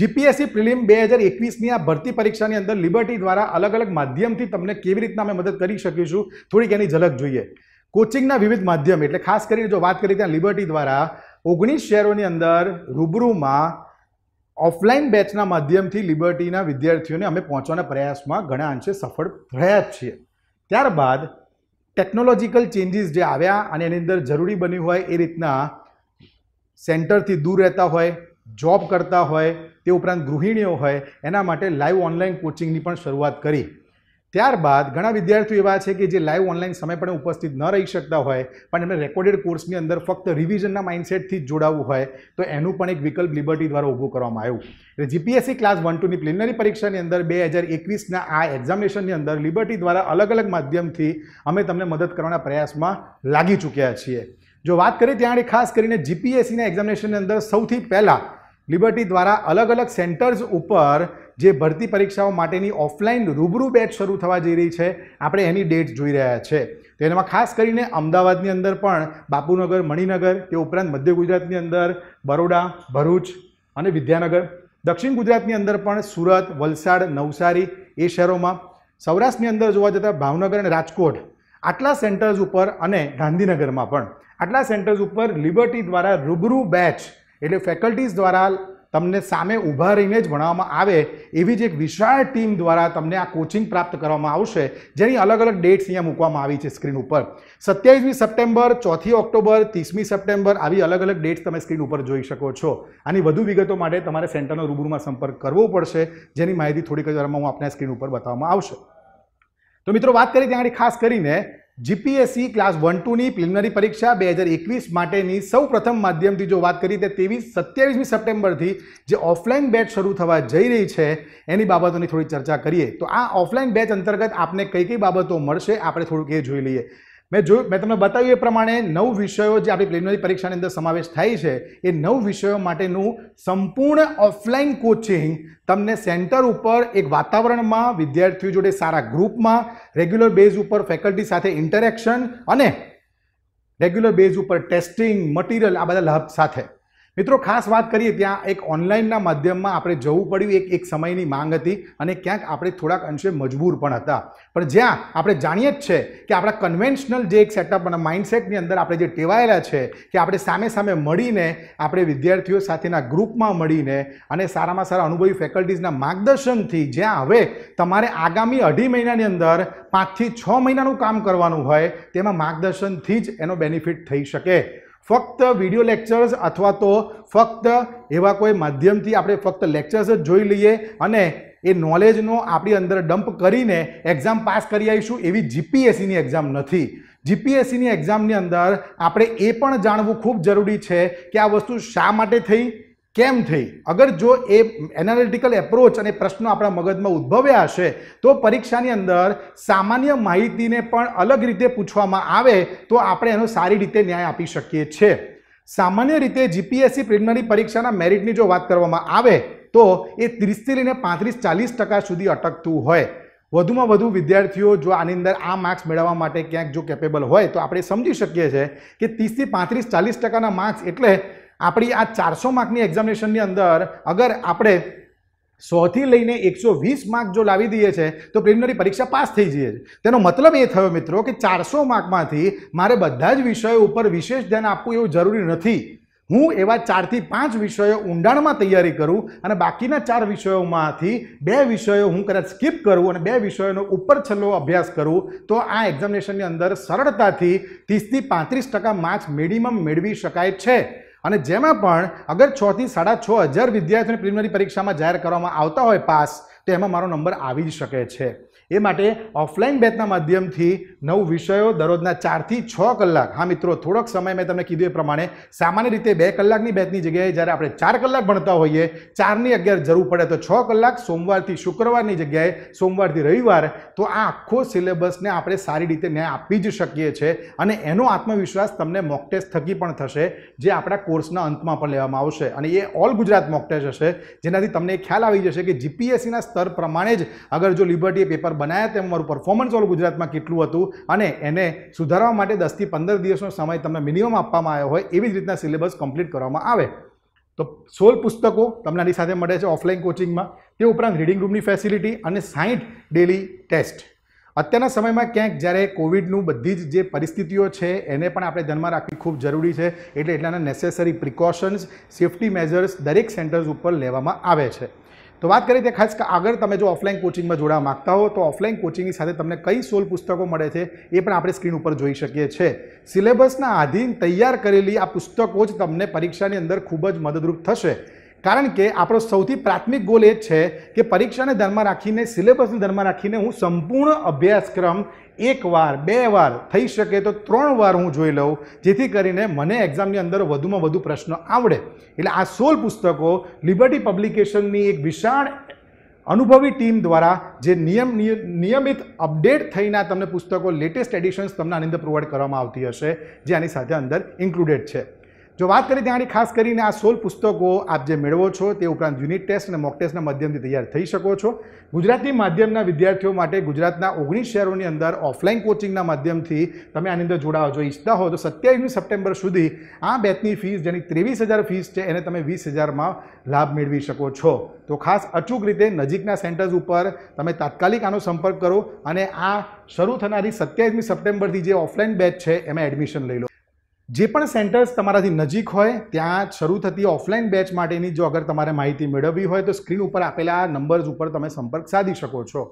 GPSC prelim બે હજાર એકવીસની આ ભરતી પરીક્ષાની અંદર લિબર્ટી દ્વારા અલગ અલગ માધ્યમથી તમને કેવી રીતના અમે મદદ કરી શકીશું થોડીક એની ઝલક જોઈએ કોચિંગના વિવિધ માધ્યમ એટલે ખાસ કરીને જો વાત કરીએ ત્યાં લિબર્ટી દ્વારા ઓગણીસ શહેરોની અંદર રૂબરૂમાં ઓફલાઈન બેચના માધ્યમથી લિબર્ટીના વિદ્યાર્થીઓને અમે પહોંચવાના પ્રયાસમાં ઘણા અંશે સફળ રહ્યા જ છીએ ત્યારબાદ ટેકનોલોજીકલ ચેન્જીસ જે આવ્યા અને એની અંદર જરૂરી બન્યું હોય એ રીતના સેન્ટરથી દૂર રહેતા હોય જોબ કરતા હોય તે ઉપરાંત ગૃહિણીઓ હોય એના માટે લાઈવ ઓનલાઈન કોચિંગની પણ શરૂઆત કરી ત્યારબાદ ઘણા વિદ્યાર્થીઓ એવા છે કે જે લાઈવ ઓનલાઈન સમયપણે ઉપસ્થિત ન રહી શકતા હોય પણ એમને રેકોર્ડેડ કોર્સની અંદર ફક્ત રિવિઝનના માઇન્ડસેટથી જ જોડાવવું હોય તો એનું પણ એક વિકલ્પ લિબર્ટી દ્વારા ઊભું કરવામાં આવ્યું એટલે જીપીએસસી ક્લાસ વન ટુની પ્લિનરી પરીક્ષાની અંદર બે હજાર એકવીસના આ એક્ઝામિનેશનની અંદર લિબર્ટી દ્વારા અલગ અલગ માધ્યમથી અમે તમને મદદ કરવાના પ્રયાસમાં લાગી ચૂક્યા છીએ જો વાત કરીએ ત્યાં ખાસ કરીને જીપીએસસીના એક્ઝામિનેશનની અંદર સૌથી પહેલાં લિબર્ટી દ્વારા અલગ અલગ સેન્ટર્સ ઉપર જે ભરતી પરીક્ષાઓ માટેની ઓફલાઈન રૂબરૂ બેચ શરૂ થવા જઈ રહી છે આપણે એની ડેટ જોઈ રહ્યા છે તો એનામાં ખાસ કરીને અમદાવાદની અંદર પણ બાપુનગર મણિનગર તે ઉપરાંત મધ્ય ગુજરાતની અંદર બરોડા ભરૂચ અને વિદ્યાનગર દક્ષિણ ગુજરાતની અંદર પણ સુરત વલસાડ નવસારી એ શહેરોમાં સૌરાષ્ટ્રની અંદર જોવા જતાં ભાવનગર અને રાજકોટ આટલા સેન્ટર્સ ઉપર અને ગાંધીનગરમાં પણ આટલા સેન્ટર્સ ઉપર લિબર્ટી દ્વારા રૂબરૂ બેચ એટલે ફેકલ્ટીઝ દ્વારા તમને સામે ઊભા રહીને જ ભણાવવામાં આવે એવી જ એક વિશાળ ટીમ દ્વારા તમને આ કોચિંગ પ્રાપ્ત કરવામાં આવશે જેની અલગ અલગ ડેટ્સ અહીંયા મૂકવામાં આવી છે સ્ક્રીન ઉપર સત્યાવીસમી સપ્ટેમ્બર ચોથી ઓક્ટોબર ત્રીસમી સપ્ટેમ્બર આવી અલગ અલગ ડેટ્સ તમે સ્ક્રીન ઉપર જોઈ શકો છો આની વધુ વિગતો માટે તમારે સેન્ટરનો રૂબરૂમાં સંપર્ક કરવો પડશે જેની માહિતી થોડીક વારમાં હું આપને સ્ક્રીન ઉપર બતાવવામાં આવશે તો મિત્રો વાત કરી ત્યાં ખાસ કરીને જીપીએસસી ક્લાસ વન ટુની પ્રિલિમિનરી પરીક્ષા બે હજાર એકવીસ માટેની સૌ પ્રથમ માધ્યમથી જો વાત કરીએ તો ત્રેવીસ સત્યાવીસમી સપ્ટેમ્બરથી જે ઓફલાઇન બેચ શરૂ થવા જઈ રહી છે એની બાબતોની થોડી ચર્ચા કરીએ તો આ ઓફલાઇન બેચ અંતર્ગત આપને કઈ કઈ બાબતો મળશે આપણે થોડુંક એ જોઈ લઈએ મેં જોયું મેં તમને બતાવ્યું એ પ્રમાણે નવ વિષયો જે આપણી પ્લેનરી પરીક્ષાની અંદર સમાવેશ થાય છે એ નવ વિષયો માટેનું સંપૂર્ણ ઓફલાઈન કોચિંગ તમને સેન્ટર ઉપર એક વાતાવરણમાં વિદ્યાર્થીઓ જોડે સારા ગ્રુપમાં રેગ્યુલર બેઝ ઉપર ફેકલ્ટી સાથે ઇન્ટરેક્શન અને રેગ્યુલર બેઝ ઉપર ટેસ્ટિંગ મટીરિયલ આ બધા લાભ સાથે મિત્રો ખાસ વાત કરીએ ત્યાં એક ઓનલાઈનના માધ્યમમાં આપણે જવું પડ્યું એક એક સમયની માંગ હતી અને ક્યાંક આપણે થોડાક અંશે મજબૂર પણ હતા પણ જ્યાં આપણે જાણીએ જ છે કે આપણા કન્વેન્શનલ જે એક સેટઅપ અને માઇન્ડસેટની અંદર આપણે જે ટેવાયેલા છે કે આપણે સામે સામે મળીને આપણે વિદ્યાર્થીઓ સાથેના ગ્રુપમાં મળીને અને સારામાં સારા અનુભવી ફેકલ્ટીઝના માર્ગદર્શનથી જ્યાં હવે તમારે આગામી અઢી મહિનાની અંદર પાંચથી છ મહિનાનું કામ કરવાનું હોય તેમાં માર્ગદર્શનથી જ એનો બેનિફિટ થઈ શકે ફક્ત વિડીયો લેક્ચર્સ અથવા તો ફક્ત એવા કોઈ માધ્યમથી આપણે ફક્ત લેક્ચર્સ જ જોઈ લઈએ અને એ નોલેજનો આપણી અંદર ડમ્પ કરીને એક્ઝામ પાસ કરી આવીશું એવી જીપીએસસીની e એક્ઝામ નથી જીપીએસસીની e એક્ઝામની અંદર આપણે એ પણ જાણવું ખૂબ જરૂરી છે કે આ વસ્તુ શા માટે થઈ કેમ થઈ અગર જો એ એનાલિટિકલ એપ્રોચ અને પ્રશ્નો આપણા મગજમાં ઉદ્ભવ્યા હશે તો પરીક્ષાની અંદર સામાન્ય માહિતીને પણ અલગ રીતે પૂછવામાં આવે તો આપણે એનો સારી રીતે ન્યાય આપી શકીએ છીએ સામાન્ય રીતે જીપીએસસી પ્રિલિમિનરી પરીક્ષાના મેરિટની જો વાત કરવામાં આવે તો એ ત્રીસથી લઈને પાંત્રીસ ચાલીસ ટકા સુધી અટકતું હોય વધુમાં વધુ વિદ્યાર્થીઓ જો આની અંદર આ માર્ક્સ મેળવવા માટે ક્યાંક જો કેપેબલ હોય તો આપણે સમજી શકીએ છીએ કે ત્રીસથી પાંત્રીસ ચાલીસ ટકાના માર્ક્સ એટલે આપણી આ ચારસો માર્કની એક્ઝામિનેશનની અંદર અગર આપણે સોથી લઈને એકસો વીસ માર્ક જો લાવી દઈએ છે તો પ્રિલિમિનરી પરીક્ષા પાસ થઈ જઈએ છે તેનો મતલબ એ થયો મિત્રો કે ચારસો માર્કમાંથી મારે બધા જ વિષયો ઉપર વિશેષ ધ્યાન આપવું એવું જરૂરી નથી હું એવા ચારથી પાંચ વિષયો ઊંડાણમાં તૈયારી કરું અને બાકીના ચાર વિષયોમાંથી બે વિષયો હું કદાચ સ્કીપ કરું અને બે વિષયોનો ઉપર છેલ્લો અભ્યાસ કરું તો આ એક્ઝામિનેશનની અંદર સરળતાથી ત્રીસથી પાંત્રીસ ટકા માર્ક્સ મિનિમમ મેળવી શકાય છે અને જેમાં પણ અગર છથી સાડા છ હજાર વિદ્યાર્થીઓને પ્રિલિમિનરી પરીક્ષામાં જાહેર કરવામાં આવતા હોય પાસ તો એમાં મારો નંબર આવી જ શકે છે એ માટે ઓફલાઈન બેચના માધ્યમથી નવ વિષયો દરરોજના ચારથી છ કલાક હા મિત્રો થોડોક સમય મેં તમને કીધું એ પ્રમાણે સામાન્ય રીતે બે કલાકની બેચની જગ્યાએ જ્યારે આપણે ચાર કલાક ભણતા હોઈએ ચારની અગિયાર જરૂર પડે તો છ કલાક સોમવારથી શુક્રવારની જગ્યાએ સોમવારથી રવિવાર તો આ આખો સિલેબસને આપણે સારી રીતે ન્યાય આપી જ શકીએ છીએ અને એનો આત્મવિશ્વાસ તમને મોક ટેસ્ટ થકી પણ થશે જે આપણા કોર્સના અંતમાં પણ લેવામાં આવશે અને એ ઓલ ગુજરાત મોક ટેસ્ટ હશે જેનાથી તમને ખ્યાલ આવી જશે કે જીપીએસસીના સ્તર પ્રમાણે જ અગર જો લિબર્ટીએ પેપર બનાવ્યા તેમ મારું પરફોર્મન્સ ઓલ ગુજરાતમાં કેટલું હતું અને એને સુધારવા માટે દસથી પંદર દિવસનો સમય તમને મિનિમમ આપવામાં આવ્યો હોય એવી જ રીતના સિલેબસ કમ્પ્લીટ કરવામાં આવે તો સોલ પુસ્તકો તમને આની સાથે મળે છે ઓફલાઈન કોચિંગમાં તે ઉપરાંત રીડિંગ રૂમની ફેસિલિટી અને સાહીઠ ડેલી ટેસ્ટ અત્યારના સમયમાં ક્યાંક જ્યારે કોવિડનું બધી જ જે પરિસ્થિતિઓ છે એને પણ આપણે ધ્યાનમાં રાખવી ખૂબ જરૂરી છે એટલે એટલાના નેસેસરી પ્રિકોશન્સ સેફ્ટી મેઝર્સ દરેક સેન્ટર્સ ઉપર લેવામાં આવે છે તો વાત કરી તે ખાસ આગળ તમે જો ઓફલાઈન કોચિંગમાં જોડાવા માગતા હો તો ઓફલાઈન કોચિંગની સાથે તમને કઈ સોલ પુસ્તકો મળે છે એ પણ આપણે સ્ક્રીન ઉપર જોઈ શકીએ છીએ સિલેબસના આધીન તૈયાર કરેલી આ પુસ્તકો જ તમને પરીક્ષાની અંદર ખૂબ જ મદદરૂપ થશે કારણ કે આપણો સૌથી પ્રાથમિક ગોલ એ છે કે પરીક્ષાને ધ્યાનમાં રાખીને સિલેબસને ધ્યાનમાં રાખીને હું સંપૂર્ણ અભ્યાસક્રમ એક વાર બે વાર થઈ શકે તો ત્રણ વાર હું જોઈ લઉં જેથી કરીને મને એક્ઝામની અંદર વધુમાં વધુ પ્રશ્નો આવડે એટલે આ સોલ પુસ્તકો લિબર્ટી પબ્લિકેશનની એક વિશાળ અનુભવી ટીમ દ્વારા જે નિયમ નિયમિત અપડેટ થઈને તમને પુસ્તકો લેટેસ્ટ એડિશન્સ તમને આની અંદર પ્રોવાઈડ કરવામાં આવતી હશે જે આની સાથે અંદર ઇન્ક્લુડેડ છે જો વાત કરીએ ત્યાં ખાસ કરીને આ સોલ પુસ્તકો આપ જે મેળવો છો તે ઉપરાંત યુનિટ ટેસ્ટ અને મોક ટેસ્ટના માધ્યમથી તૈયાર થઈ શકો છો ગુજરાતી માધ્યમના વિદ્યાર્થીઓ માટે ગુજરાતના ઓગણીસ શહેરોની અંદર ઓફલાઈન કોચિંગના માધ્યમથી તમે આની અંદર જોડાઓ જો ઈચ્છતા હો તો સત્યાવીસમી સપ્ટેમ્બર સુધી આ બેચની ફીસ જેની ત્રેવીસ હજાર ફીસ છે એને તમે વીસ હજારમાં લાભ મેળવી શકો છો તો ખાસ અચૂક રીતે નજીકના સેન્ટર્સ ઉપર તમે તાત્કાલિક આનો સંપર્ક કરો અને આ શરૂ થનારી સત્યાવીસમી સપ્ટેમ્બરથી જે ઓફલાઈન બેચ છે એમાં એડમિશન લઈ લો જે પણ સેન્ટર્સ તમારાથી નજીક હોય ત્યાં શરૂ થતી ઓફલાઈન બેચ માટેની જો અગર તમારે માહિતી મેળવવી હોય તો સ્ક્રીન ઉપર આપેલા નંબર્સ ઉપર તમે સંપર્ક સાધી શકો છો